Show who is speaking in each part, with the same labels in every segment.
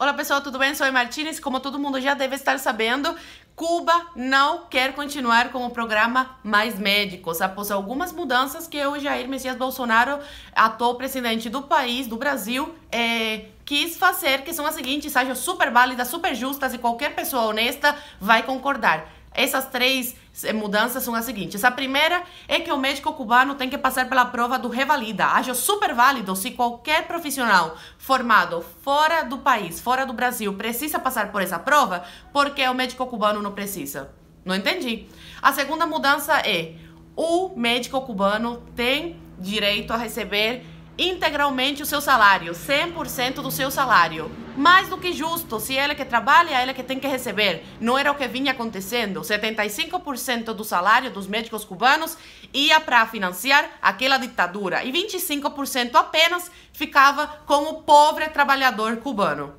Speaker 1: Olá pessoal, tudo bem? Sou a Martínez. Como todo mundo já deve estar sabendo, Cuba não quer continuar com o programa Mais Médicos, após algumas mudanças que o Jair Messias Bolsonaro, ator presidente do país, do Brasil, é, quis fazer, que são as seguintes, sejam super válidas, super justas e qualquer pessoa honesta vai concordar. Essas três eh, mudanças são as seguintes. A primeira é que o médico cubano tem que passar pela prova do Revalida. Acho super válido se qualquer profissional formado fora do país, fora do Brasil, precisa passar por essa prova, porque o médico cubano não precisa. Não entendi. A segunda mudança é o médico cubano tem direito a receber integralmente o seu salário, 100% do seu salário mais do que justo. Se é ela que trabalha, é ela que tem que receber. Não era o que vinha acontecendo. 75% do salário dos médicos cubanos ia para financiar aquela ditadura e 25% apenas ficava com o pobre trabalhador cubano.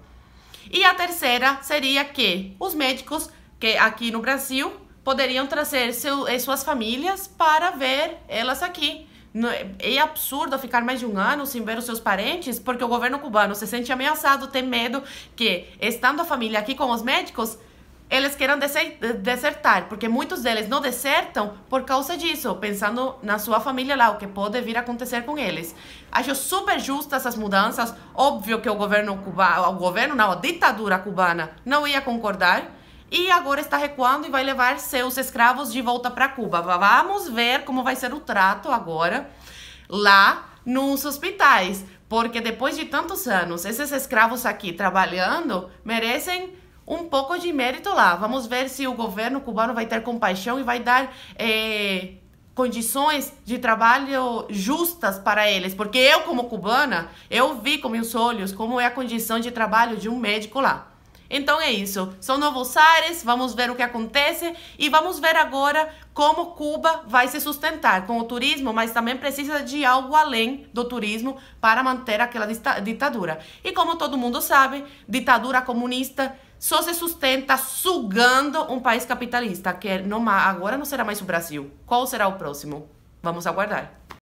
Speaker 1: E a terceira seria que os médicos que aqui no Brasil poderiam trazer seu, eh, suas famílias para ver elas aqui. É, é absurdo ficar mais de um ano sem ver os seus parentes, porque o governo cubano se sente ameaçado, tem medo que, estando a família aqui com os médicos, eles queiram desertar, porque muitos deles não desertam por causa disso, pensando na sua família lá, o que pode vir a acontecer com eles. Acho super justas essas mudanças, óbvio que o governo cubano, o governo não, a ditadura cubana não ia concordar, e agora está recuando e vai levar seus escravos de volta para Cuba. Vamos ver como vai ser o trato agora lá nos hospitais, porque depois de tantos anos, esses escravos aqui trabalhando merecem um pouco de mérito lá. Vamos ver se o governo cubano vai ter compaixão e vai dar eh, condições de trabalho justas para eles, porque eu como cubana, eu vi com meus olhos como é a condição de trabalho de um médico lá. Então é isso. São novos ares, vamos ver o que acontece e vamos ver agora como Cuba vai se sustentar com o turismo, mas também precisa de algo além do turismo para manter aquela ditadura. E como todo mundo sabe, ditadura comunista só se sustenta sugando um país capitalista, que é agora não será mais o Brasil. Qual será o próximo? Vamos aguardar.